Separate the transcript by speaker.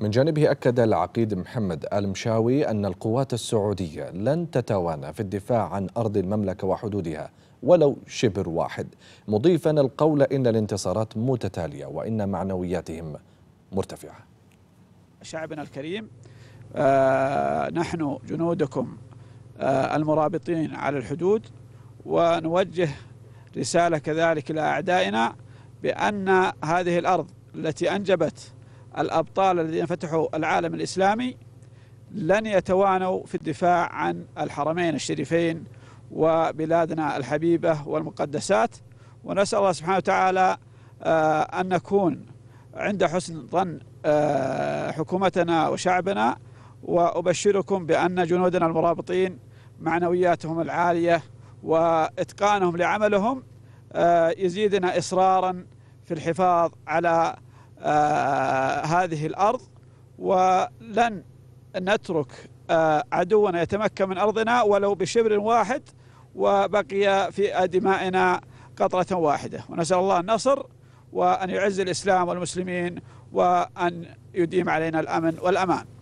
Speaker 1: من جانبه أكد العقيد محمد المشاوي أن القوات السعودية لن تتوانى في الدفاع عن أرض المملكة وحدودها ولو شبر واحد مضيفا القول إن الانتصارات متتالية وإن معنوياتهم مرتفعة
Speaker 2: شعبنا الكريم
Speaker 1: آه نحن
Speaker 2: جنودكم آه المرابطين على الحدود ونوجه رسالة كذلك إلى أعدائنا بأن هذه الأرض التي أنجبت الأبطال الذين فتحوا العالم الإسلامي لن يتوانوا في الدفاع عن الحرمين الشريفين وبلادنا الحبيبة والمقدسات ونسأل الله سبحانه وتعالى آه، أن نكون عند حسن ظن آه، حكومتنا وشعبنا وأبشركم بأن جنودنا المرابطين معنوياتهم العالية وإتقانهم لعملهم آه، يزيدنا إصرارا في الحفاظ على آه، هذه الأرض ولن نترك آه، عدونا يتمكن من أرضنا ولو بشبر واحد وبقي في دمائنا قطرة واحدة ونسأل الله النصر وأن يعز الإسلام والمسلمين وأن يديم علينا الأمن والأمان